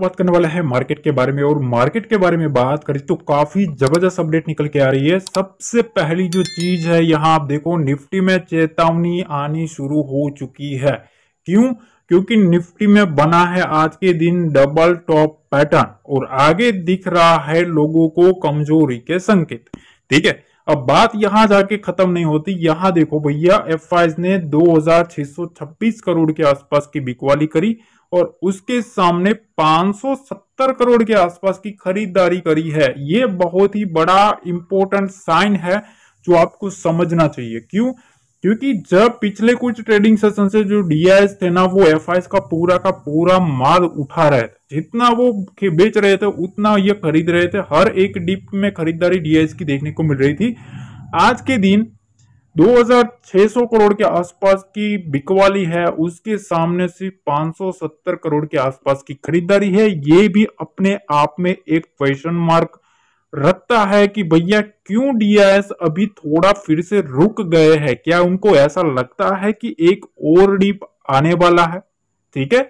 बात करने वाला है मार्केट के बारे में और मार्केट के बारे में बात करें तो काफी जबरदस्त अपडेट निकल के आ रही है सबसे पहली जो चीज है यहाँ आप देखो निफ्टी में चेतावनी आनी शुरू हो चुकी है क्यों क्योंकि निफ्टी में बना है आज के दिन डबल टॉप पैटर्न और आगे दिख रहा है लोगों को कमजोरी के संकेत ठीक है अब बात यहां जाके खत्म नहीं होती यहां देखो भैया एफ ने दो करोड़ के आसपास की बिकवाली करी और उसके सामने 570 करोड़ के आसपास की खरीदारी करी है ये बहुत ही बड़ा इंपॉर्टेंट साइन है जो आपको समझना चाहिए क्यों क्योंकि जब पिछले कुछ ट्रेडिंग सेशन से जो डीआईएस थे ना वो एफ का पूरा का पूरा माल उठा रहे थे जितना वो बेच रहे थे उतना ये खरीद रहे थे हर एक डिप में खरीदारी डीआईएस की देखने को मिल रही थी आज के दिन 2600 करोड़ के आसपास की बिकवाली है उसके सामने से 570 करोड़ के आसपास की खरीदारी है ये भी अपने आप में एक क्वेश्चन मार्क रखता है कि भैया क्यों डीआईएस अभी थोड़ा फिर से रुक गए हैं क्या उनको ऐसा लगता है कि एक और डीप आने वाला है ठीक है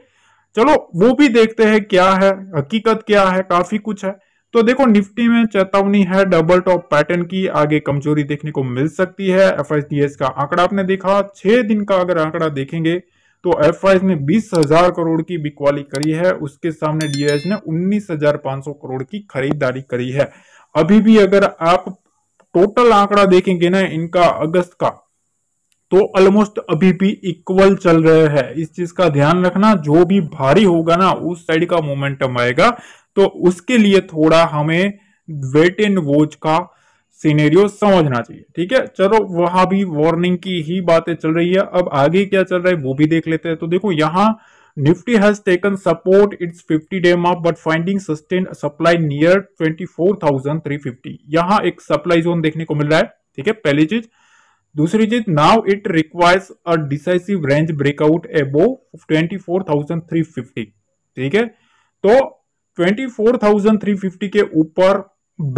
चलो वो भी देखते हैं क्या है हकीकत क्या है काफी कुछ है तो देखो निफ्टी में चेतावनी है डबल टॉप पैटर्न की आगे कमजोरी देखने को मिल सकती है एफ का आंकड़ा आपने देखा छह दिन का अगर आंकड़ा देखेंगे तो एफ ने बीस हजार करोड़ की बिकवाली करी है उसके सामने डीएस ने उन्नीस हजार पांच सौ करोड़ की खरीदारी करी है अभी भी अगर आप टोटल आंकड़ा देखेंगे ना इनका अगस्त का तो ऑलमोस्ट अभी भी इक्वल चल रहे हैं इस चीज का ध्यान रखना जो भी भारी होगा ना उस साइड का मोमेंटम आएगा तो उसके लिए थोड़ा हमें वेट एंड वॉच का सीनेरियो समझना चाहिए ठीक है चलो वहां भी वार्निंग की ही बातें चल रही है अब आगे क्या चल रहा है वो भी देख लेते हैं तो देखो यहाँ Nifty has taken support its 50 day mark but finding sustain supply near 24,350 यहां एक सप्लाई जोन देखने को मिल रहा है ठीक है पहली चीज दूसरी चीज now it requires a decisive range breakout above 24,350 ठीक है तो ट्वेंटी के ऊपर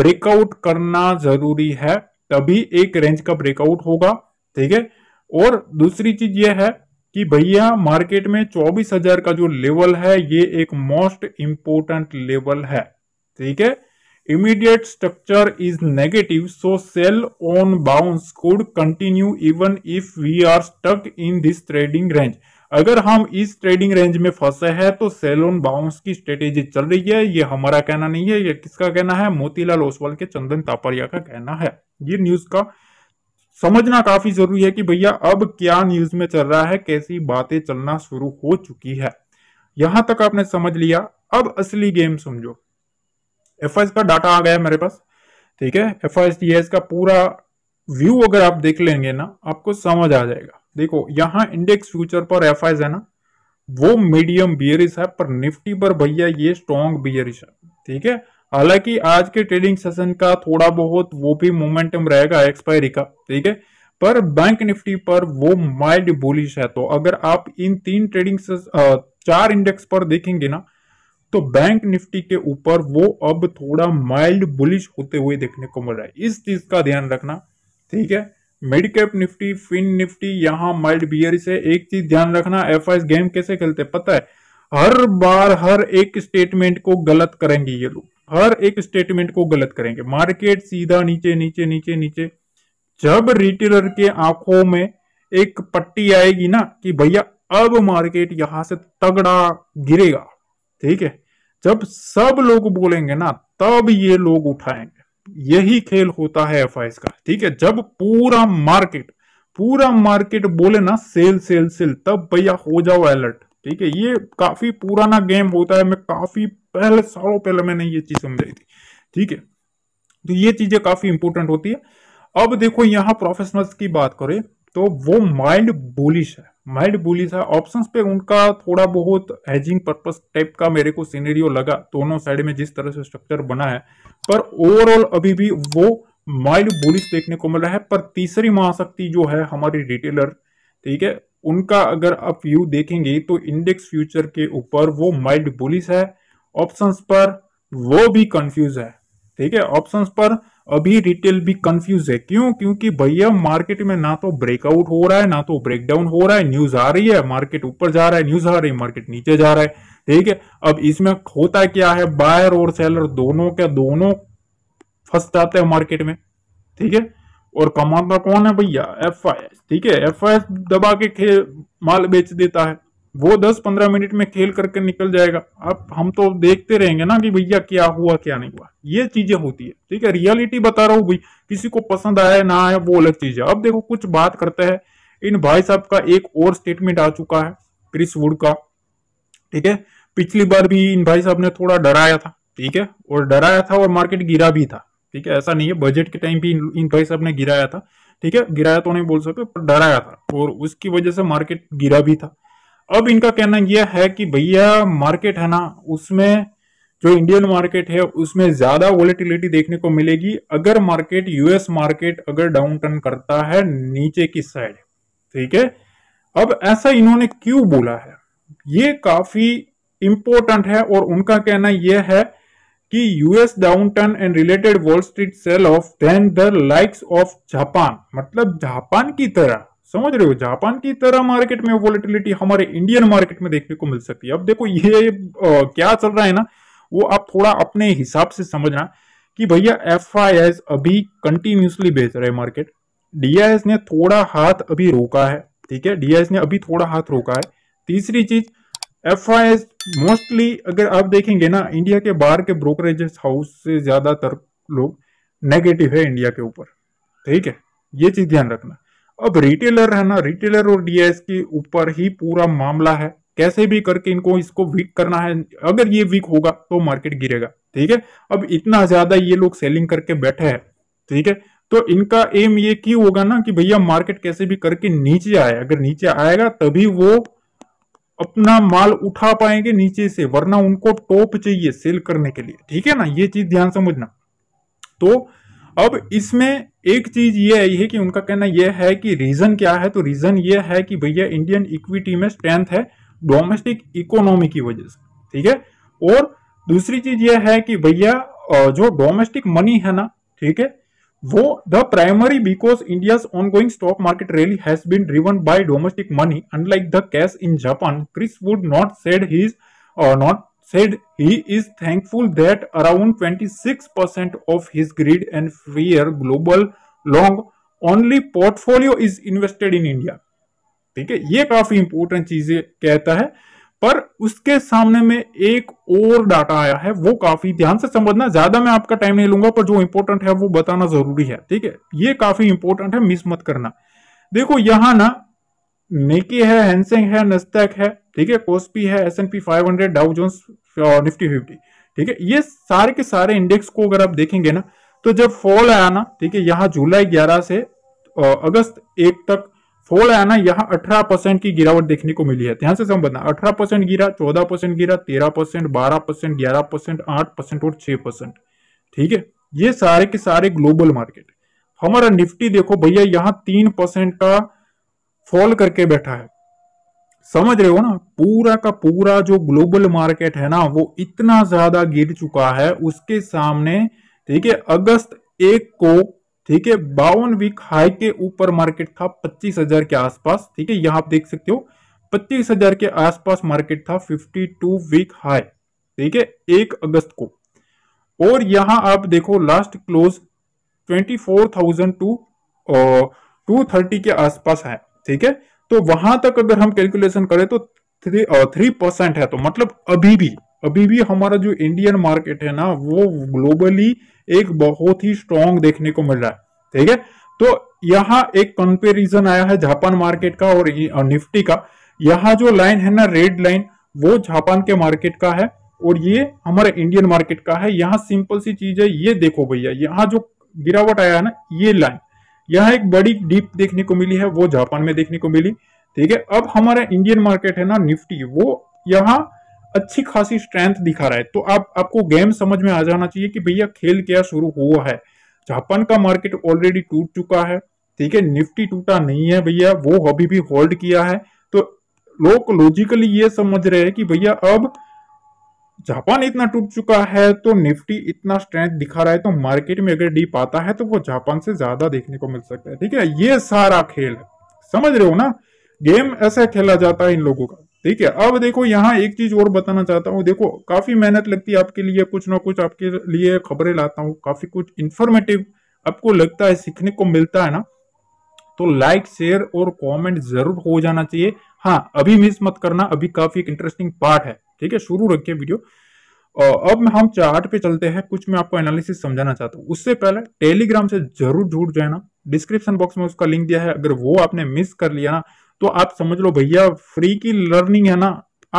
ब्रेकआउट करना जरूरी है तभी एक रेंज का ब्रेकआउट होगा ठीक है और दूसरी चीज यह है कि भैया मार्केट में 24,000 का जो लेवल है ये एक मोस्ट इंपोर्टेंट लेवल है ठीक है immediate structure is negative so sell on bounce could continue even if we are stuck in this trading range अगर हम इस ट्रेडिंग रेंज में फंसे हैं तो सेलोन बाउंस की स्ट्रेटेजी चल रही है ये हमारा कहना नहीं है ये किसका कहना है मोतीलाल ओसवाल के चंदन तापरिया का कहना है ये न्यूज का समझना काफी जरूरी है कि भैया अब क्या न्यूज में चल रहा है कैसी बातें चलना शुरू हो चुकी है यहां तक आपने समझ लिया अब असली गेम समझो एफ का डाटा आ गया मेरे पास ठीक है एफ का पूरा व्यू अगर आप देख लेंगे ना आपको समझ आ जाएगा देखो यहाँ इंडेक्स फ्यूचर पर एफ है ना वो मीडियम बियरिस है पर निफ्टी पर भैया ये स्ट्रॉन्ग बियरिस है ठीक है हालांकि आज के ट्रेडिंग सेशन का थोड़ा बहुत वो भी मोमेंटम रहेगा एक्सपायरी का ठीक है पर बैंक निफ्टी पर वो माइल्ड बुलिश है तो अगर आप इन तीन ट्रेडिंग चार इंडेक्स पर देखेंगे ना तो बैंक निफ्टी के ऊपर वो अब थोड़ा माइल्ड बुलिश होते हुए देखने को मिल रहा है इस चीज का ध्यान रखना ठीक है mid cap Nifty fin Nifty यहाँ माइल्ड बियर से एक चीज ध्यान रखना एफ गेम कैसे खेलते पता है हर बार हर एक स्टेटमेंट को गलत करेंगे ये लोग हर एक स्टेटमेंट को गलत करेंगे मार्केट सीधा नीचे नीचे नीचे नीचे जब रिटेलर के आंखों में एक पट्टी आएगी ना कि भैया अब मार्केट यहां से तगड़ा गिरेगा ठीक है जब सब लोग बोलेंगे ना तब ये लोग उठाएंगे यही खेल होता है एफ का ठीक है जब पूरा मार्केट पूरा मार्केट बोले ना सेल सेल सेल तब भैया हो जाओ अलर्ट ठीक है ये काफी पुराना गेम होता है मैं काफी पहले सालों पहले मैंने ये चीज समझाई थी ठीक है तो ये चीजें काफी इंपोर्टेंट होती है अब देखो यहां प्रोफेशनल्स की बात करें तो वो माइंड बुलिश है माइंड बुलिश है ऑप्शंस पे उनका थोड़ा बहुत हेजिंग पर्पस टाइप का मेरे को सीनेरियो लगा दोनों साइड में जिस तरह से स्ट्रक्चर बना है पर ओवरऑल अभी भी वो माइल्ड बुलिश देखने को मिल रहा है पर तीसरी महाशक्ति जो है हमारी रिटेलर ठीक है उनका अगर आप व्यू देखेंगे तो इंडेक्स फ्यूचर के ऊपर वो माइल्ड बुलिश है ऑप्शंस पर वो भी कंफ्यूज है ठीक है ऑप्शंस पर अभी रिटेल भी कंफ्यूज है क्यों क्योंकि भैया मार्केट में ना तो ब्रेकआउट हो रहा है ना तो ब्रेकडाउन हो रहा है न्यूज आ रही है मार्केट ऊपर जा रहा है न्यूज आ रही है मार्केट नीचे जा रहा है ठीक है अब इसमें होता क्या है बायर और सेलर दोनों के दोनों फंस जाते हैं मार्केट में ठीक है और कमाता कौन है भैया एफ ठीक है एफ दबा के माल बेच देता है वो दस पंद्रह मिनट में खेल करके निकल जाएगा अब हम तो देखते रहेंगे ना कि भैया क्या हुआ क्या नहीं हुआ ये चीजें होती है ठीक है रियलिटी बता रहा हूँ भाई किसी को पसंद आया ना आया वो अलग चीज है अब देखो कुछ बात करते हैं इन भाई साहब का एक और स्टेटमेंट आ चुका है क्रिस वुड का ठीक है पिछली बार भी इन भाई साहब ने थोड़ा डराया था ठीक है और डराया था और मार्केट गिरा भी था ठीक है ऐसा नहीं है बजट के टाइम भी इन भाई साहब ने गिराया था ठीक है गिराया तो नहीं बोल सकते पर डराया था और उसकी वजह से मार्केट गिरा भी था अब इनका कहना यह है कि भैया मार्केट है ना उसमें जो इंडियन मार्केट है उसमें ज्यादा वॉलिटिलिटी देखने को मिलेगी अगर मार्केट यूएस मार्केट अगर डाउन टर्न करता है नीचे की साइड ठीक है अब ऐसा इन्होंने क्यों बोला है ये काफी इंपॉर्टेंट है और उनका कहना यह है कि US down turn and related Wall Street sell off then the likes of Japan मतलब जापान की तरह समझ रहे हो जापान की तरह मार्केट में वॉलिटिलिटी हमारे इंडियन मार्केट में देखने को मिल सकती है अब देखो ये आ, क्या चल रहा है ना वो आप थोड़ा अपने हिसाब से समझना कि भैया एफ अभी कंटिन्यूसली बेच रहे मार्केट डीआईएस ने थोड़ा हाथ अभी रोका है ठीक है डीआईएस ने अभी थोड़ा हाथ रोका है तीसरी चीज एफ मोस्टली अगर आप देखेंगे ना इंडिया के बाहर के ब्रोकरेज हाउस से ज्यादातर लोग नेगेटिव है इंडिया के ऊपर ठीक है ये चीज ध्यान रखना अब रिटेलर है ना रिटेलर और डीएस के ऊपर ही पूरा मामला है कैसे भी करके इनको इसको वीक करना है अगर ये वीक होगा तो मार्केट गिरेगा ठीक है अब इतना ज्यादा ये लोग सेलिंग करके बैठे हैं ठीक है तो इनका एम ये क्यों होगा ना कि भैया मार्केट कैसे भी करके नीचे आए अगर नीचे आएगा तभी वो अपना माल उठा पाएंगे नीचे से वरना उनको टॉप चाहिए सेल करने के लिए ठीक है ना ये चीज ध्यान समझना तो अब इसमें एक चीज ये आई है कि उनका कहना यह है कि रीजन क्या है तो रीजन ये है कि भैया इंडियन इक्विटी में स्ट्रेंथ है डोमेस्टिक इकोनॉमी की वजह से ठीक है और दूसरी चीज यह है कि भैया जो डोमेस्टिक मनी है ना ठीक है वो the primary because India ongoing stock market rally has been driven by domestic money unlike the cash in Japan Chris Wood not said he's not said he is thankful that around 26% of his grid and fear global long only portfolio is invested in India. ठीक है ये काफी important चीजें कहता है पर उसके सामने में एक और डाटा आया है वो काफी ध्यान से समझना ज्यादा मैं आपका टाइम नहीं लूंगा पर जो इंपॉर्टेंट है वो बताना जरूरी है ठीक है ये काफी इंपॉर्टेंट है मिस मत करना देखो यहां ना नेकी है हैंसेंग है नस्तक है ठीक है कोस्पी है S N P five hundred Dow जो निफ्टी फिफ्टी ठीक है ये सारे के सारे इंडेक्स को अगर आप देखेंगे ना तो जब फॉल आया ना ठीक है यहाँ जुलाई ग्यारह से uh, अगस्त एक तक फॉल आया ना यहाँ अठारह परसेंट की गिरावट देखने को मिली है ध्यान से समझना अठारह परसेंट गिरा चौदह परसेंट गिरा तेरह परसेंट बारह परसेंट ग्यारह परसेंट आठ परसेंट और छह परसेंट ठीक है ये सारे के सारे ग्लोबल मार्केट हमारा निफ्टी देखो भैया यहाँ तीन परसेंट का फॉल करके बैठा है समझ रहे हो ना पूरा का पूरा जो ग्लोबल मार्केट है ना वो इतना ज्यादा गिर चुका है उसके सामने ठीक है अगस्त एक को ठीक है बावन वीक हाई के ऊपर मार्केट था पच्चीस हजार के आसपास ठीक है यहां आप देख सकते हो पच्चीस हजार के आसपास मार्केट था फिफ्टी टू वीक हाई ठीक है एक अगस्त को और यहां आप देखो last close twenty four thousand two two thirty के आसपास है ठीक है तो वहां तक अगर हम कैलकुलेशन करें तो थ्री थ्री परसेंट है तो मतलब अभी भी अभी भी हमारा जो इंडियन मार्केट है ना वो ग्लोबली एक बहुत ही स्ट्रॉन्ग देखने को मिल रहा है ठीक है तो यहाँ एक कंपेरिजन आया है जापान मार्केट का और निफ्टी का यहाँ जो लाइन है ना रेड लाइन वो जापान के मार्केट का है और ये हमारे इंडियन मार्केट का है यहाँ सिंपल सी चीज है ये देखो भैया यहाँ जो गिरावट आया है ना ये लाइन यहाँ एक बड़ी डीप देखने को मिली है वो जापान में देखने को मिली ठीक है अब हमारा इंडियन मार्केट है ना निफ्टी वो यहाँ अच्छी खासी स्ट्रेंथ दिखा रहा है तो आप आपको गेम समझ में आ जाना चाहिए कि भैया खेल क्या शुरू हुआ है जापान का मार्केट ऑलरेडी टूट चुका है ठीक है निफ्टी टूटा नहीं है भैया वो अभी भी होल्ड किया है तो लोग लॉजिकली ये समझ रहे हैं कि भैया अब जापान इतना टूट चुका है तो निफ्टी इतना स्ट्रेंथ दिखा रहा है तो मार्केट में अगर डीप आता है तो वो जापान से ज्यादा देखने को मिल सकता है ठीक है ये सारा खेल है समझ रहे हो ना गेम ऐसा खेला जाता है इन लोगों का ठीक है अब देखो यहाँ एक चीज और बताना चाहता हूँ देखो काफी मेहनत लगती है आपके लिए कुछ ना कुछ आपके लिए खबरें लाता हूँ काफी कुछ इन्फॉर्मेटिव आपको लगता है सीखने को मिलता है ना तो लाइक शेयर और कमेंट जरूर हो जाना चाहिए हाँ अभी मिस मत करना अभी काफी एक इंटरेस्टिंग पार्ट है ठीक है शुरू रखिए वीडियो अब हम चार्ट पे चलते हैं कुछ मैं आपको एनालिसिस समझाना चाहता हूँ उससे पहले टेलीग्राम से जरूर जुड़ ना डिस्क्रिप्शन बॉक्स में उसका लिंक दिया है अगर वो आपने मिस कर लिया ना तो आप समझ लो भैया फ्री की लर्निंग है ना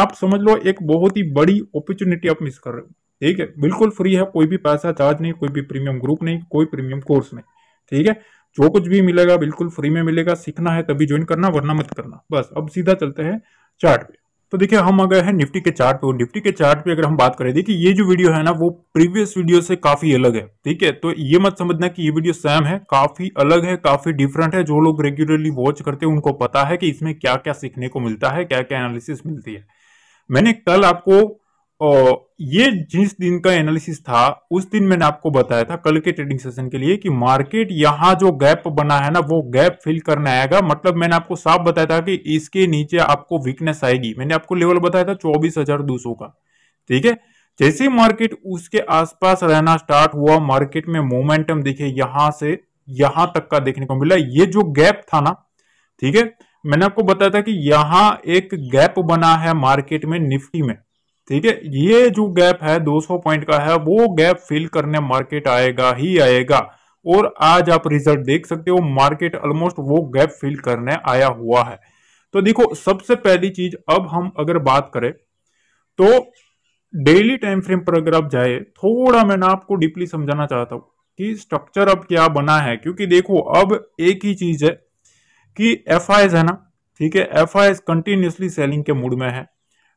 आप समझ लो एक बहुत ही बड़ी अपॉर्चुनिटी आप मिस कर रहे हो ठीक है बिल्कुल फ्री है कोई भी पैसा चार्ज नहीं कोई भी प्रीमियम ग्रुप नहीं कोई प्रीमियम कोर्स नहीं ठीक है जो कुछ भी मिलेगा बिल्कुल फ्री में मिलेगा सीखना है तभी ज्वाइन करना वरना मत करना बस अब सीधा चलते हैं चार्ट पे तो देखिए हम आ गए हैं निफ्टी के चार्ट पे और निफ्टी के चार्ट पे अगर हम बात करें देखिए ये जो वीडियो है ना वो प्रीवियस वीडियो से काफी अलग है ठीक है तो ये मत समझना कि ये वीडियो सेम है काफी अलग है काफी डिफरेंट है जो लोग रेगुलरली वॉच करते हैं उनको पता है कि इसमें क्या क्या सीखने को मिलता है क्या क्या एनालिसिस मिलती है मैंने कल आपको ये जिस दिन का एनालिसिस था उस दिन मैंने आपको बताया था कल के ट्रेडिंग सेशन के लिए कि मार्केट यहाँ जो गैप बना है ना वो गैप फिल करने आएगा मतलब मैंने आपको साफ बताया था कि इसके नीचे आपको वीकनेस आएगी मैंने आपको लेवल बताया था चौबीस हजार दो सौ का ठीक है जैसे मार्केट उसके आसपास रहना स्टार्ट हुआ मार्केट में मोमेंटम देखे यहां से यहां तक का देखने को मिला ये जो गैप था ना ठीक है मैंने आपको बताया था कि यहां एक गैप बना है मार्केट में निफ्टी में ठीक है ये जो गैप है 200 पॉइंट का है वो गैप फिल करने मार्केट आएगा ही आएगा और आज आप रिजल्ट देख सकते हो मार्केट ऑलमोस्ट वो गैप फिल करने आया हुआ है तो देखो सबसे पहली चीज अब हम अगर बात करें तो डेली टाइम फ्रेम पर अगर आप जाए थोड़ा मैं ना आपको डीपली समझाना चाहता हूं कि स्ट्रक्चर अब क्या बना है क्योंकि देखो अब एक ही चीज है कि एफ है ना ठीक है एफ आई कंटिन्यूसली सेलिंग के मूड में है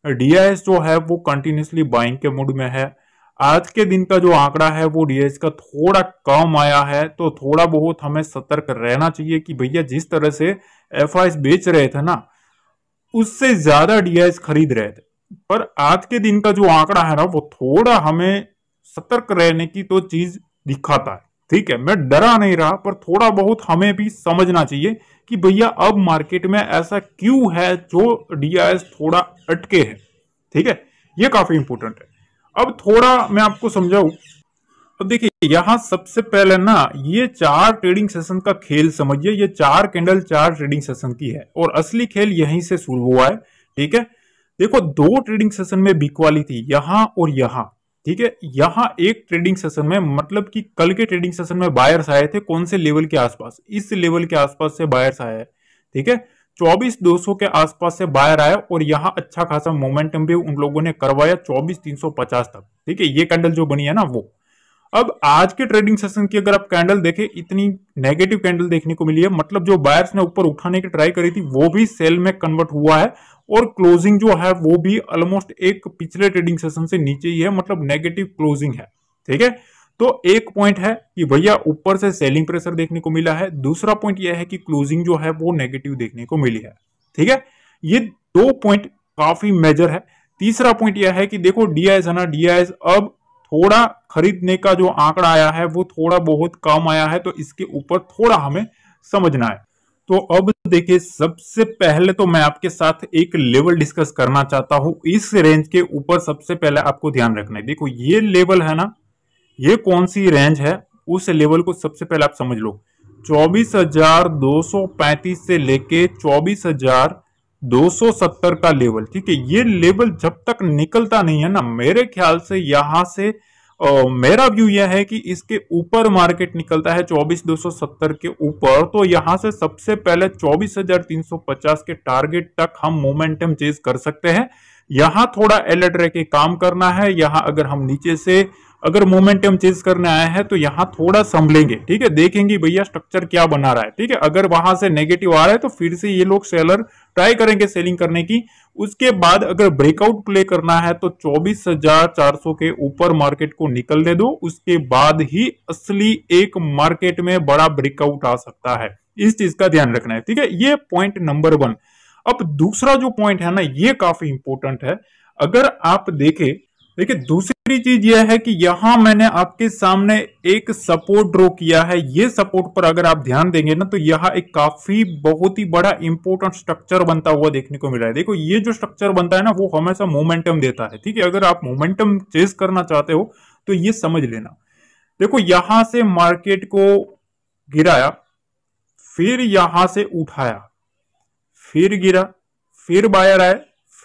डीआईएस जो है वो कंटिन्यूसली बाइंग के मूड में है आज के दिन का जो आंकड़ा है वो डीआईएस का थोड़ा कम आया है तो थोड़ा बहुत हमें सतर्क रहना चाहिए कि भैया जिस तरह से एफ बेच रहे थे ना उससे ज्यादा डीआईएस खरीद रहे थे पर आज के दिन का जो आंकड़ा है ना वो थोड़ा हमें सतर्क रहने की तो चीज दिखाता है ठीक है मैं डरा नहीं रहा पर थोड़ा बहुत हमें भी समझना चाहिए कि भैया अब मार्केट में ऐसा क्यों है जो डीआईएस थोड़ा अटके है ठीक है ये काफी इंपोर्टेंट है अब थोड़ा मैं आपको समझाऊ तो देखिए यहां सबसे पहले ना ये चार ट्रेडिंग सेशन का खेल समझिए ये चार कैंडल चार ट्रेडिंग सेशन की है और असली खेल यहीं से शुरू हुआ है ठीक है देखो दो ट्रेडिंग सेशन में बिकवाली थी यहां और यहां ठीक है यहाँ एक ट्रेडिंग सेशन में मतलब कि कल के ट्रेडिंग सेशन में बायर्स आए थे कौन से लेवल के आसपास इस लेवल के आसपास से बायर्स आया है ठीक है चौबीस दो सौ के आसपास से बायर आया और यहाँ अच्छा खासा मोमेंटम भी उन लोगों ने करवाया चौबीस तीन सौ पचास तक ठीक है ये कैंडल जो बनी है ना वो अब आज के ट्रेडिंग सेशन की अगर आप कैंडल देखें इतनी नेगेटिव कैंडल देखने को मिली है मतलब जो बायर्स ने ऊपर उठाने की ट्राई करी थी वो भी सेल में कन्वर्ट हुआ है और क्लोजिंग जो है वो भी ऑलमोस्ट एक पिछले ट्रेडिंग सेशन से नीचे ही है मतलब नेगेटिव क्लोजिंग है ठीक है तो एक पॉइंट है कि भैया ऊपर से सेलिंग प्रेशर देखने को मिला है दूसरा पॉइंट यह है कि क्लोजिंग जो है वो नेगेटिव देखने को मिली है ठीक है ये दो पॉइंट काफी मेजर है तीसरा पॉइंट यह है कि देखो डीआईएस है ना डीआईएस अब थोड़ा खरीदने का जो आंकड़ा आया है वो थोड़ा बहुत कम आया है तो इसके ऊपर थोड़ा हमें समझना है तो अब देखिए सबसे पहले तो मैं आपके साथ एक लेवल डिस्कस करना चाहता हूं इस रेंज के ऊपर सबसे पहले आपको ध्यान रखना है देखो ये लेवल है ना ये कौन सी रेंज है उस लेवल को सबसे पहले आप समझ लो चौबीस से लेके चौबीस 270 का लेवल ठीक है ये लेवल जब तक निकलता नहीं है ना मेरे ख्याल से यहां से आ, मेरा व्यू यह है कि इसके ऊपर मार्केट निकलता है 24,270 के ऊपर तो यहां से सबसे पहले 24,350 के टारगेट तक हम मोमेंटम चेज कर सकते हैं यहां थोड़ा अलर्ट रह के काम करना है यहां अगर हम नीचे से अगर मोमेंटम चेंज करने आए हैं तो यहाँ थोड़ा संभलेंगे ठीक है देखेंगे भैया स्ट्रक्चर क्या बना रहा है ठीक है अगर वहां से नेगेटिव आ रहा है तो फिर से ये लोग सेलर ट्राई करेंगे सेलिंग करने की उसके बाद अगर ब्रेकआउट प्ले करना है तो 24,400 के ऊपर मार्केट को निकलने दो उसके बाद ही असली एक मार्केट में बड़ा ब्रेकआउट आ सकता है इस चीज का ध्यान रखना है ठीक है ये पॉइंट नंबर वन अब दूसरा जो पॉइंट है ना ये काफी इंपॉर्टेंट है अगर आप देखें देखिए दूसरी चीज यह है कि यहां मैंने आपके सामने एक सपोर्ट ड्रॉ किया है ये सपोर्ट पर अगर आप ध्यान देंगे ना तो यह एक काफी बहुत ही बड़ा इंपोर्टेंट स्ट्रक्चर बनता हुआ देखने को मिला है देखो ये जो स्ट्रक्चर बनता है ना वो हमेशा मोमेंटम देता है ठीक है अगर आप मोमेंटम चेस करना चाहते हो तो ये समझ लेना देखो यहां से मार्केट को गिराया फिर यहां से उठाया फिर गिरा फिर बायर आए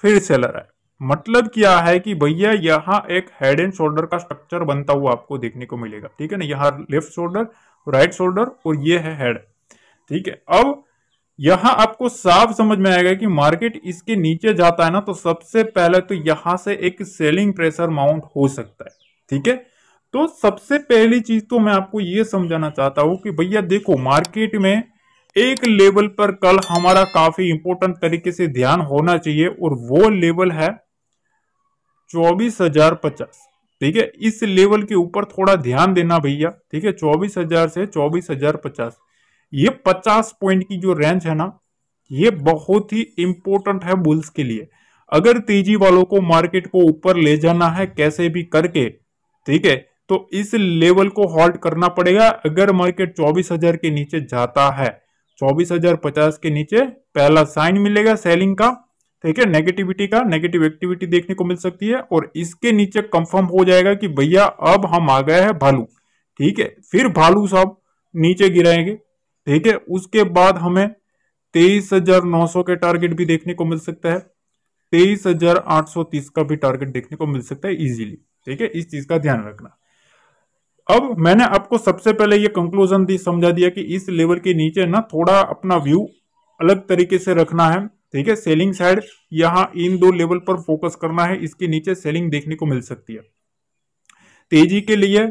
फिर सेलर आए मतलब क्या है कि भैया यहाँ एक हेड एंड शोल्डर का स्ट्रक्चर बनता हुआ आपको देखने को मिलेगा ठीक है ना यहाँ लेफ्ट शोल्डर राइट शोल्डर और ये है हेड ठीक है अब यहां आपको साफ समझ में आएगा कि मार्केट इसके नीचे जाता है ना तो सबसे पहले तो यहां से एक सेलिंग प्रेशर माउंट हो सकता है ठीक है तो सबसे पहली चीज तो मैं आपको ये समझाना चाहता हूं कि भैया देखो मार्केट में एक लेवल पर कल हमारा काफी इंपोर्टेंट तरीके से ध्यान होना चाहिए और वो लेवल है चौबीस हजार पचास ठीक है इस लेवल के ऊपर थोड़ा ध्यान देना भैया ठीक है चौबीस हजार से चौबीस हजार पचास ये पचास पॉइंट की जो रेंज है ना ये बहुत ही इंपॉर्टेंट है बुल्स के लिए अगर तेजी वालों को मार्केट को ऊपर ले जाना है कैसे भी करके ठीक है तो इस लेवल को हॉल्ट करना पड़ेगा अगर मार्केट 24,000 के नीचे जाता है 24,050 के नीचे पहला साइन मिलेगा सेलिंग का ठीक है नेगेटिविटी का नेगेटिव एक्टिविटी देखने को मिल सकती है और इसके नीचे कंफर्म हो जाएगा कि भैया अब हम आ गए हैं भालू ठीक है फिर भालू साहब नीचे गिराएंगे ठीक है उसके बाद हमें तेईस हजार नौ सौ के टारगेट भी देखने को मिल सकता है तेईस हजार आठ सौ तीस का भी टारगेट देखने को मिल सकता है इजीली ठीक है इस चीज का ध्यान रखना अब मैंने आपको सबसे पहले ये कंक्लूजन दी समझा दिया कि इस लेवल के नीचे ना थोड़ा अपना व्यू अलग तरीके से रखना है ठीक है सेलिंग साइड यहाँ इन दो लेवल पर फोकस करना है इसके नीचे सेलिंग देखने को मिल सकती है तेजी के लिए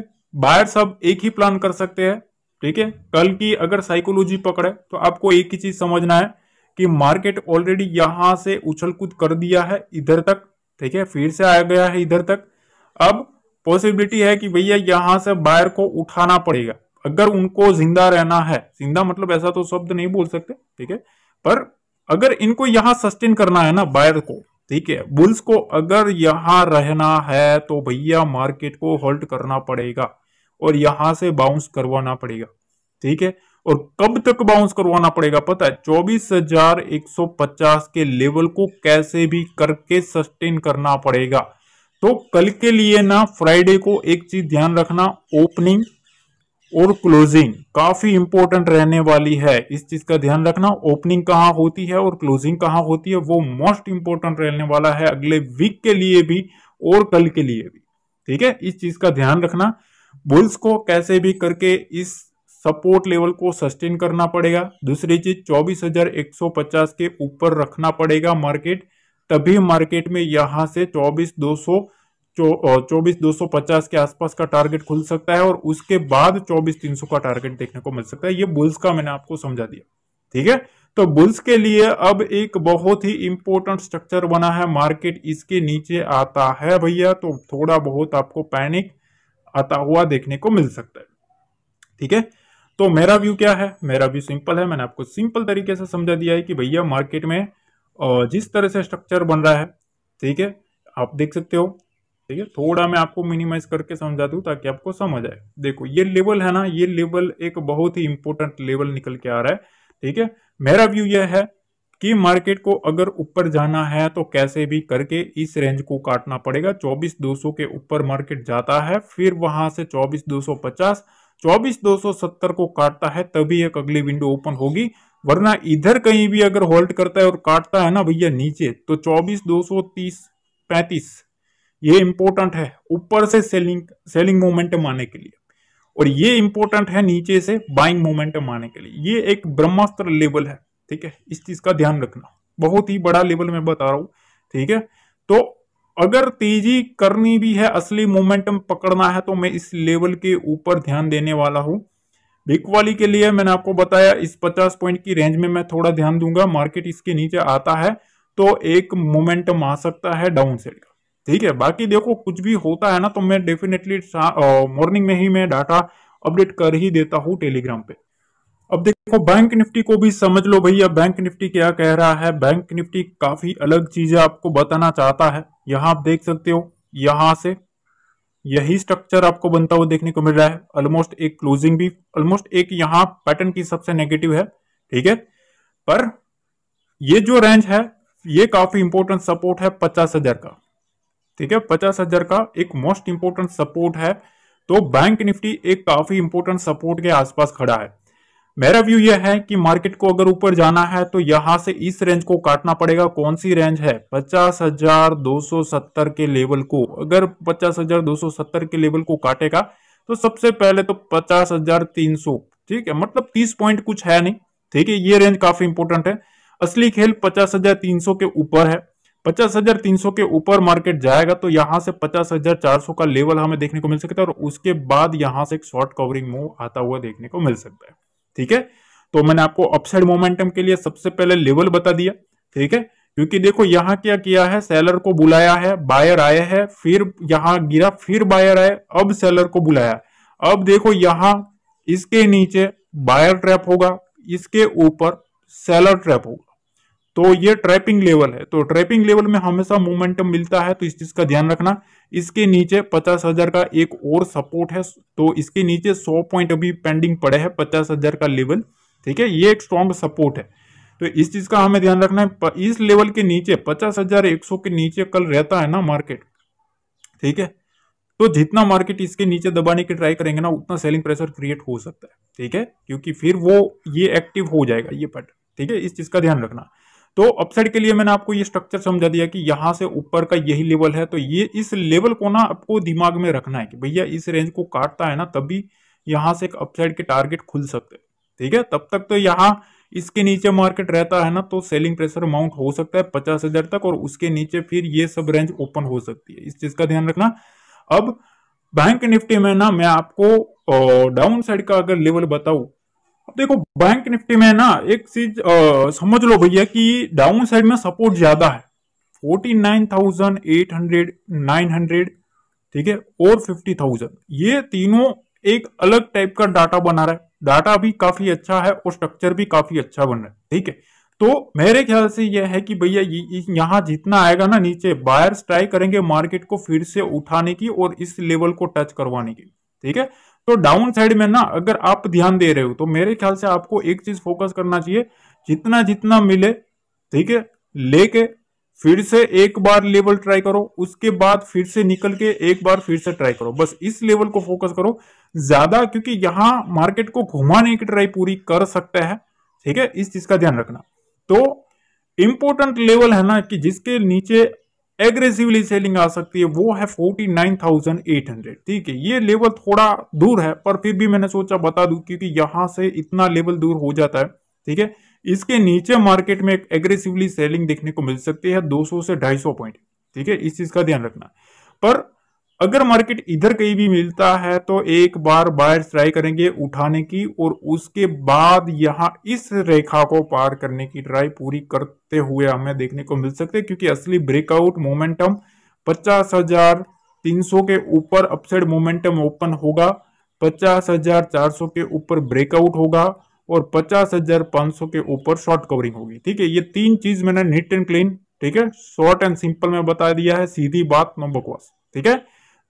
बायर सब एक ही प्लान कर सकते हैं ठीक है कल की अगर साइकोलॉजी पकड़े तो आपको एक ही चीज समझना है कि मार्केट ऑलरेडी यहां से उछल कूद कर दिया है इधर तक ठीक है फिर से आया गया है इधर तक अब पॉसिबिलिटी है कि भैया यहां से बायर को उठाना पड़ेगा अगर उनको जिंदा रहना है जिंदा मतलब ऐसा तो शब्द नहीं बोल सकते ठीक है पर अगर इनको यहां सस्टेन करना है ना बायर को ठीक है बुल्स को अगर यहां रहना है तो भैया मार्केट को होल्ड करना पड़ेगा और यहां से बाउंस करवाना पड़ेगा ठीक है और कब तक बाउंस करवाना पड़ेगा पता है 24,150 के लेवल को कैसे भी करके सस्टेन करना पड़ेगा तो कल के लिए ना फ्राइडे को एक चीज ध्यान रखना ओपनिंग और क्लोजिंग काफी इंपॉर्टेंट रहने वाली है इस चीज का ध्यान रखना ओपनिंग कहाँ होती है और क्लोजिंग कहाँ होती है वो मोस्ट इंपॉर्टेंट रहने वाला है अगले वीक के लिए भी और कल के लिए भी ठीक है इस चीज का ध्यान रखना बुल्स को कैसे भी करके इस सपोर्ट लेवल को सस्टेन करना पड़ेगा दूसरी चीज 24,150 के ऊपर रखना पड़ेगा मार्केट तभी मार्केट में यहां से 24,200 चौबीस दो सौ पचास के आसपास का टारगेट खुल सकता है और उसके बाद चौबीस तीन सौ का टारगेट देखने को मिल सकता है ये बुल्स का मैंने आपको समझा दिया ठीक है तो बुल्स के लिए अब एक बहुत ही इंपॉर्टेंट स्ट्रक्चर बना है मार्केट इसके नीचे आता है भैया तो थोड़ा बहुत आपको पैनिक आता हुआ देखने को मिल सकता है ठीक है तो मेरा व्यू क्या है मेरा व्यू सिंपल है मैंने आपको सिंपल तरीके से समझा दिया है कि भैया मार्केट में जिस तरह से स्ट्रक्चर बन रहा है ठीक है आप देख सकते हो ठीक है थोड़ा मैं आपको मिनिमाइज करके समझा दूँ ताकि आपको समझ आए देखो ये लेवल है ना ये लेवल एक बहुत ही इंपॉर्टेंट लेवल निकल के आ रहा है ठीक है मेरा व्यू यह है कि मार्केट को अगर ऊपर जाना है तो कैसे भी करके इस रेंज को काटना पड़ेगा 24,200 के ऊपर मार्केट जाता है फिर वहां से 24,250 24,270 को काटता है तभी एक अगली विंडो ओपन होगी वरना इधर कहीं भी अगर होल्ड करता है और काटता है ना भैया नीचे तो 24,230 35 ये इंपॉर्टेंट है ऊपर से सेलिंग सेलिंग मोमेंटम आने के लिए और ये इंपॉर्टेंट है नीचे से बाइंग मोमेंटम आने के लिए ये एक ब्रह्मास्त्र लेवल है ठीक है इस चीज का ध्यान रखना बहुत ही बड़ा लेवल मैं बता रहा हूं ठीक है तो अगर तेजी करनी भी है असली मोमेंटम पकड़ना है तो मैं इस लेवल के ऊपर ध्यान देने वाला हूं बिक वाली के लिए मैंने आपको बताया इस 50 पॉइंट की रेंज में मैं थोड़ा ध्यान दूंगा मार्केट इसके नीचे आता है तो एक मोमेंटम आ सकता है डाउन साइड का ठीक है बाकी देखो कुछ भी होता है ना तो मैं डेफिनेटली मॉर्निंग में ही मैं डाटा अपडेट कर ही देता हूँ टेलीग्राम पे अब देखो बैंक निफ्टी को भी समझ लो भैया बैंक निफ्टी क्या कह रहा है बैंक निफ्टी काफी अलग चीजें आपको बताना चाहता है यहाँ आप देख सकते हो यहाँ से यही स्ट्रक्चर आपको बनता हुआ देखने को मिल रहा है ऑलमोस्ट एक क्लोजिंग भी ऑलमोस्ट एक यहाँ पैटर्न की सबसे नेगेटिव है ठीक है पर ये जो रेंज है ये काफी इंपोर्टेंट सपोर्ट है पचास हजार का ठीक है पचास हजार का एक मोस्ट इंपोर्टेंट सपोर्ट है तो बैंक निफ्टी एक काफी इंपोर्टेंट सपोर्ट के आसपास खड़ा है मेरा व्यू यह है कि मार्केट को अगर ऊपर जाना है तो यहां से इस रेंज को काटना पड़ेगा कौन सी रेंज है पचास हजार दो सौ सत्तर के लेवल को अगर पचास हजार दो सौ सत्तर के लेवल को काटेगा तो सबसे पहले तो पचास हजार तीन सौ ठीक है मतलब तीस पॉइंट कुछ है नहीं ठीक है ये रेंज काफी इंपोर्टेंट है असली खेल पचास हजार तीन सौ के ऊपर है पचास हजार तीन सौ के ऊपर मार्केट जाएगा तो यहाँ से पचास हजार चार सौ का लेवल हमें देखने को मिल सकता है और उसके बाद यहाँ से एक शॉर्ट कवरिंग मूव आता हुआ देखने को मिल सकता है ठीक है तो मैंने आपको अपसाइड मोमेंटम के लिए सबसे पहले लेवल बता दिया ठीक है क्योंकि देखो यहाँ क्या किया है सेलर को बुलाया है बायर आए है फिर यहाँ गिरा फिर बायर आए अब सेलर को बुलाया अब देखो यहाँ इसके नीचे बायर ट्रैप होगा इसके ऊपर सेलर ट्रैप होगा तो ये ट्रैपिंग लेवल है तो ट्रैपिंग लेवल में हमेशा मोमेंटम मिलता है तो इस चीज का ध्यान रखना इसके नीचे पचास हजार का एक और सपोर्ट है तो इसके नीचे सौ पॉइंट अभी पेंडिंग पड़े हैं पचास हजार का लेवल ठीक है ये एक स्ट्रॉन्ग सपोर्ट है तो इस चीज का हमें ध्यान रखना है इस लेवल के नीचे पचास हजार एक सौ के नीचे कल रहता है ना मार्केट ठीक है तो जितना मार्केट इसके नीचे दबाने की ट्राई करेंगे ना उतना सेलिंग प्रेशर क्रिएट हो सकता है ठीक है क्योंकि फिर वो ये एक्टिव हो जाएगा ये पैटर्न ठीक है इस चीज का ध्यान रखना तो अपसाइड के लिए मैंने आपको ये स्ट्रक्चर समझा दिया कि यहाँ से ऊपर का यही लेवल है तो ये इस लेवल को ना आपको दिमाग में रखना है कि भैया इस रेंज को काटता है ना तभी यहाँ से एक अपसाइड के टारगेट खुल सकते हैं ठीक है तब तक तो यहाँ इसके नीचे मार्केट रहता है ना तो सेलिंग प्रेशर माउंट हो सकता है पचास हजार तक और उसके नीचे फिर ये सब रेंज ओपन हो सकती है इस चीज का ध्यान रखना अब बैंक निफ्टी में ना मैं आपको डाउन साइड का अगर लेवल बताऊं देखो बैंक निफ्टी में ना एक चीज समझ लो भैया कि डाउन साइड में सपोर्ट ज्यादा है forty nine thousand eight hundred nine hundred ठीक है और फिफ्टी थाउजेंड ये तीनों एक अलग टाइप का डाटा बना रहा है डाटा भी काफी अच्छा है और स्ट्रक्चर भी काफी अच्छा बन रहा है ठीक है तो मेरे ख्याल से यह है कि भैया यहाँ जितना आएगा ना नीचे बायर्स ट्राई करेंगे मार्केट को फिर से उठाने की और इस लेवल को टच करवाने की ठीक है तो डाउन साइड में ना अगर आप ध्यान दे रहे हो तो मेरे ख्याल से आपको एक चीज फोकस करना चाहिए जितना जितना मिले ठीक है लेके फिर से एक बार लेवल ट्राई करो उसके बाद फिर से निकल के एक बार फिर से ट्राई करो बस इस लेवल को फोकस करो ज्यादा क्योंकि यहां मार्केट को घुमाने की ट्राई पूरी कर सकते हैं ठीक है इस चीज का ध्यान रखना तो इंपॉर्टेंट लेवल है ना कि जिसके नीचे एग्रेसिवली सेलिंग आ सकती है वो है 49,800 ठीक है ये लेवल थोड़ा दूर है पर फिर भी मैंने सोचा बता दू क्योंकि यहां से इतना लेवल दूर हो जाता है ठीक है इसके नीचे मार्केट में एक एग्रेसिवली सेलिंग देखने को मिल सकती है 200 से 250 पॉइंट ठीक है इस चीज का ध्यान रखना पर अगर मार्केट इधर कहीं भी मिलता है तो एक बार बायर ट्राई करेंगे उठाने की और उसके बाद यहाँ इस रेखा को पार करने की ट्राई पूरी करते हुए हमें देखने को मिल सकते हैं क्योंकि असली ब्रेकआउट मोमेंटम पचास हजार तीन सौ के ऊपर अपसाइड मोमेंटम ओपन होगा पचास हजार चार सौ के ऊपर ब्रेकआउट होगा और पचास हजार पांच सौ के ऊपर शॉर्ट कवरिंग होगी ठीक है ये तीन चीज मैंने नीट एंड क्लीन ठीक है शॉर्ट एंड सिंपल में बता दिया है सीधी बात नो बकवास ठीक है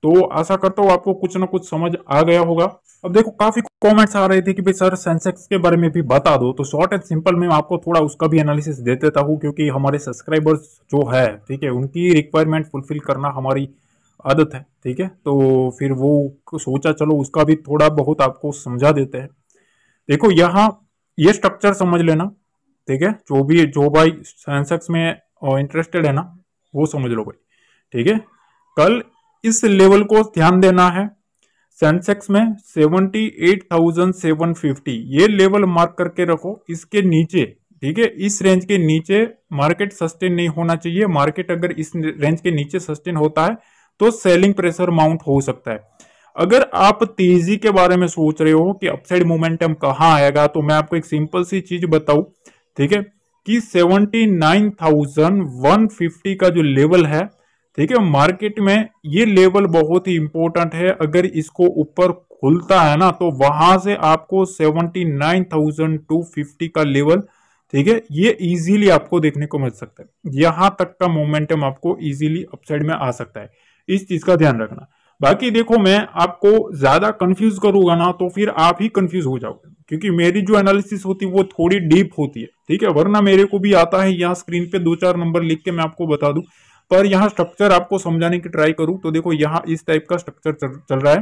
तो आशा करता हूँ आपको कुछ ना कुछ समझ आ गया होगा अब देखो काफी कमेंट्स आ रहे थे कि भाई सर सेंसेक्स के बारे में भी बता दो तो शॉर्ट एंड सिंपल में आपको थोड़ा उसका भी एनालिसिस दे देता हूँ क्योंकि हमारे सब्सक्राइबर्स जो है ठीक है उनकी रिक्वायरमेंट फुलफिल करना हमारी आदत है ठीक है तो फिर वो सोचा चलो उसका भी थोड़ा बहुत आपको समझा देते हैं देखो यहाँ ये स्ट्रक्चर समझ लेना ठीक है जो भी जो भाई सेंसेक्स में इंटरेस्टेड है ना वो समझ लो भाई ठीक है कल इस लेवल को ध्यान देना है सेंसेक्स में 78,750 ये लेवल मार्क करके रखो इसके नीचे ठीक है इस रेंज के नीचे मार्केट सस्टेन नहीं होना चाहिए मार्केट अगर इस रेंज के नीचे सस्टेन होता है तो सेलिंग प्रेशर माउंट हो सकता है अगर आप तेजी के बारे में सोच रहे हो कि अपसाइड मोमेंटम कहाँ आएगा तो मैं आपको एक सिंपल सी चीज बताऊं ठीक है कि 79,150 का जो लेवल है ठीक है मार्केट में ये लेवल बहुत ही इंपॉर्टेंट है अगर इसको ऊपर खुलता है ना तो वहां से आपको seventy nine thousand two fifty का लेवल ठीक है ये इजीली आपको देखने को मिल सकता है यहां तक का मोमेंटम आपको इजीली अपसाइड में आ सकता है इस चीज का ध्यान रखना बाकी देखो मैं आपको ज्यादा कंफ्यूज करूंगा ना तो फिर आप ही कंफ्यूज हो जाओगे क्योंकि मेरी जो एनालिसिस होती है वो थोड़ी डीप होती है ठीक है वरना मेरे को भी आता है यहाँ स्क्रीन पे दो चार नंबर लिख के मैं आपको बता दूं पर यहाँ स्ट्रक्चर आपको समझाने की ट्राई करूं तो देखो यहाँ इस टाइप का स्ट्रक्चर चल, रहा है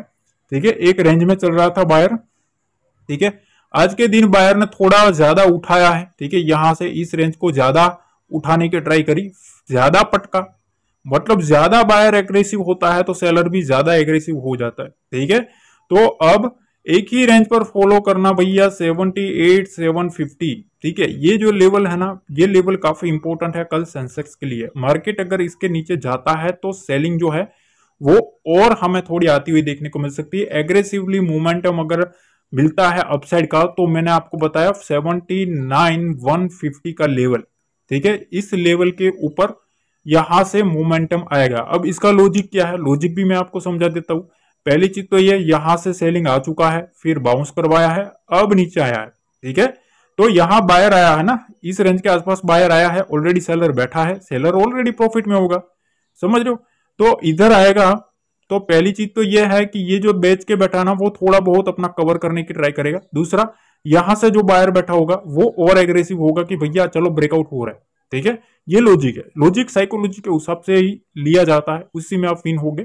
ठीक है एक रेंज में चल रहा था बायर ठीक है आज के दिन बायर ने थोड़ा ज्यादा उठाया है ठीक है यहां से इस रेंज को ज्यादा उठाने की ट्राई करी ज्यादा पटका मतलब ज्यादा बायर एग्रेसिव होता है तो सेलर भी ज्यादा एग्रेसिव हो जाता है ठीक है तो अब एक ही रेंज पर फॉलो करना भैया सेवनटी एट सेवन फिफ्टी ठीक है ये जो लेवल है ना ये लेवल काफी इंपॉर्टेंट है कल सेंसेक्स के लिए मार्केट अगर इसके नीचे जाता है तो सेलिंग जो है वो और हमें थोड़ी आती हुई देखने को मिल सकती है एग्रेसिवली मोमेंटम अगर मिलता है अपसाइड का तो मैंने आपको बताया सेवनटी नाइन वन फिफ्टी का लेवल ठीक है इस लेवल के ऊपर यहां से मोमेंटम आएगा अब इसका लॉजिक क्या है लॉजिक भी मैं आपको समझा देता हूं पहली चीज तो ये यहां से सेलिंग आ चुका है फिर बाउंस करवाया है अब नीचे आया है ठीक है तो यहां बायर आया है ना इस रेंज के आसपास बायर आया है ऑलरेडी सेलर बैठा है सेलर ऑलरेडी प्रॉफिट में होगा समझ रहे हो तो इधर आएगा तो पहली चीज तो ये है कि ये जो बेच के बैठा ना वो थोड़ा बहुत अपना कवर करने की ट्राई करेगा दूसरा यहां से जो बायर बैठा होगा वो और एग्रेसिव होगा कि भैया चलो ब्रेकआउट हो रहा है ठीक है ये लॉजिक है लॉजिक साइकोलॉजी के हिसाब से ही लिया जाता है उसी में आप फिन हो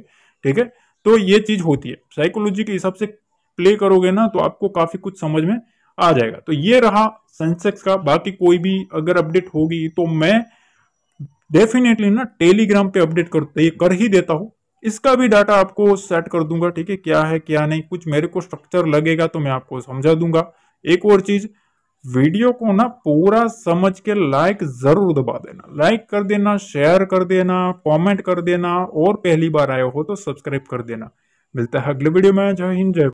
ठीक है तो ये चीज होती है साइकोलॉजी के हिसाब से प्ले करोगे ना तो आपको काफी कुछ समझ में आ जाएगा तो ये रहा सेंसेक्स का बाकी कोई भी अगर अपडेट होगी तो मैं डेफिनेटली ना टेलीग्राम पे अपडेट कर, कर ही देता हूँ इसका भी डाटा आपको सेट कर दूंगा ठीक है क्या है क्या नहीं कुछ मेरे को स्ट्रक्चर लगेगा तो मैं आपको समझा दूंगा एक और चीज़ वीडियो को ना पूरा समझ के लाइक जरूर दबा देना लाइक कर देना शेयर कर देना कमेंट कर देना और पहली बार आए हो तो सब्सक्राइब कर देना मिलता है अगले वीडियो में जय हिंद जय